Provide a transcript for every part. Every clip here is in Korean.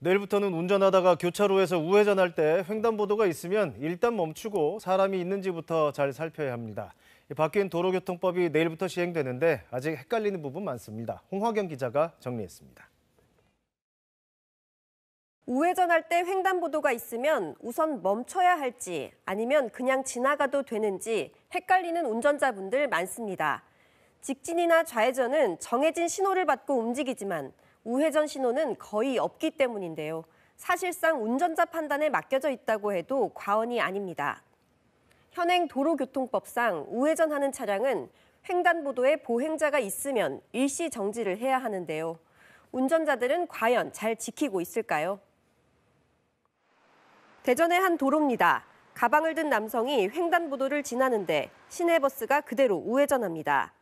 내일부터는 운전하다가 교차로에서 우회전할 때 횡단보도가 있으면 일단 멈추고 사람이 있는지부터 잘 살펴야 합니다. 바뀐 도로교통법이 내일부터 시행되는데 아직 헷갈리는 부분 많습니다. 홍화경 기자가 정리했습니다. 우회전할 때 횡단보도가 있으면 우선 멈춰야 할지 아니면 그냥 지나가도 되는지 헷갈리는 운전자분들 많습니다. 직진이나 좌회전은 정해진 신호를 받고 움직이지만 우회전 신호는 거의 없기 때문인데요. 사실상 운전자 판단에 맡겨져 있다고 해도 과언이 아닙니다. 현행 도로교통법상 우회전하는 차량은 횡단보도에 보행자가 있으면 일시 정지를 해야 하는데요. 운전자들은 과연 잘 지키고 있을까요? 대전의 한 도로입니다. 가방을 든 남성이 횡단보도를 지나는데 시내버스가 그대로 우회전합니다.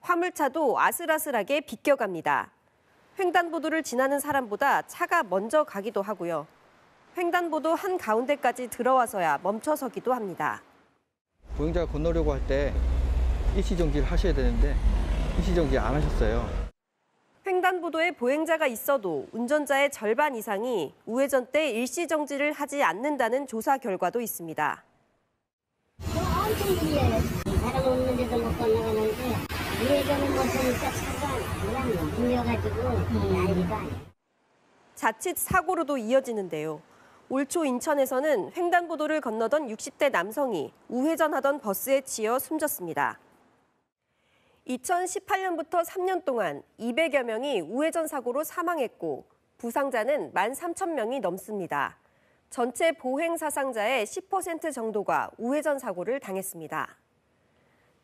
화물차도 아슬아슬하게 비껴갑니다. 횡단보도를 지나는 사람보다 차가 먼저 가기도 하고요. 횡단보도 한가운데까지 들어와서야 멈춰서기도 합니다. 보행자가 건너려고 할 때 일시정지를 하셔야 되는데 일시정지 안 하셨어요. 횡단보도에 보행자가 있어도 운전자의 절반 이상이 우회전 때 일시정지를 하지 않는다는 조사 결과도 있습니다. 뭐 엄청 사람 없는 데도 못 건너가는데 우회전은 못 뭐 하니까 음. 자칫 사고로도 이어지는데요. 올초 인천에서는 횡단보도를 건너던 60대 남성이 우회전하던 버스에 치여 숨졌습니다. 2018년부터 3년 동안 200여 명이 우회전 사고로 사망했고 부상자는 13,000명이 넘습니다. 전체 보행 사상자의 10% 정도가 우회전 사고를 당했습니다.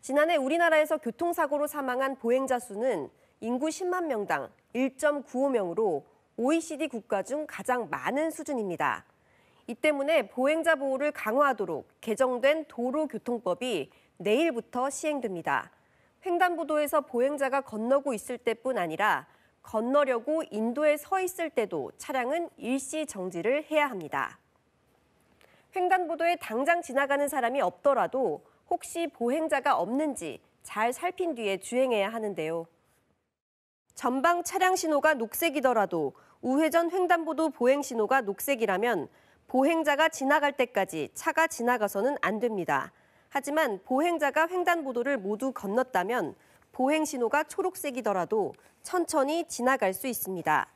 지난해 우리나라에서 교통사고로 사망한 보행자 수는 인구 10만 명당 1.95명으로 OECD 국가 중 가장 많은 수준입니다. 이 때문에 보행자 보호를 강화하도록 개정된 도로교통법이 내일부터 시행됩니다. 횡단보도에서 보행자가 건너고 있을 때뿐 아니라 건너려고 인도에 서 있을 때도 차량은 일시 정지를 해야 합니다. 횡단보도에 당장 지나가는 사람이 없더라도 혹시 보행자가 없는지 잘 살핀 뒤에 주행해야 하는데요. 전방 차량 신호가 녹색이더라도 우회전 횡단보도 보행 신호가 녹색이라면 보행자가 지나갈 때까지 차가 지나가서는 안 됩니다. 하지만 보행자가 횡단보도를 모두 건넜다면 보행 신호가 초록색이더라도 천천히 지나갈 수 있습니다.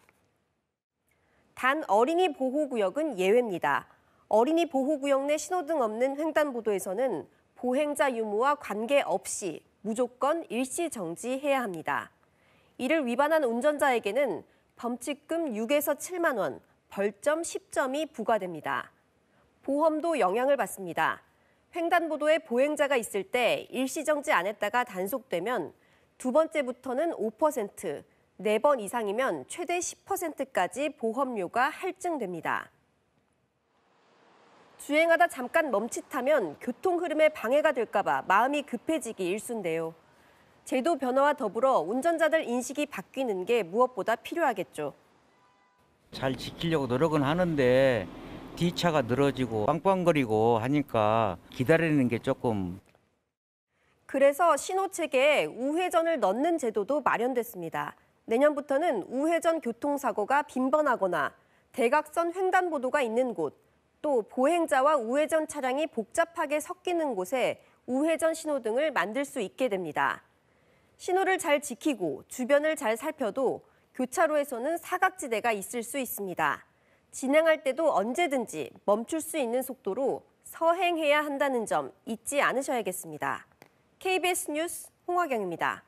단 어린이 보호구역은 예외입니다. 어린이 보호구역 내 신호등 없는 횡단보도에서는 보행자 유무와 관계없이 무조건 일시 정지해야 합니다. 이를 위반한 운전자에게는 범칙금 6에서 7만 원, 벌점 10점이 부과됩니다. 보험도 영향을 받습니다. 횡단보도에 보행자가 있을 때 일시정지 안 했다가 단속되면 두 번째부터는 5%, 네 번 이상이면 최대 10%까지 보험료가 할증됩니다. 주행하다 잠깐 멈칫하면 교통 흐름에 방해가 될까 봐 마음이 급해지기 일순데요. 제도 변화와 더불어 운전자들 인식이 바뀌는 게 무엇보다 필요하겠죠. 잘 지키려고 노력은 하는데 뒤차가 늘어지고 빵빵거리고 하니까 기다리는 게 조금 그래서 신호체계에 우회전을 넣는 제도도 마련됐습니다. 내년부터는 우회전 교통사고가 빈번하거나 대각선 횡단보도가 있는 곳, 또 보행자와 우회전 차량이 복잡하게 섞이는 곳에 우회전 신호등을 만들 수 있게 됩니다. 신호를 잘 지키고 주변을 잘 살펴도 교차로에서는 사각지대가 있을 수 있습니다. 진행할 때도 언제든지 멈출 수 있는 속도로 서행해야 한다는 점 잊지 않으셔야겠습니다. KBS 뉴스 홍화경입니다.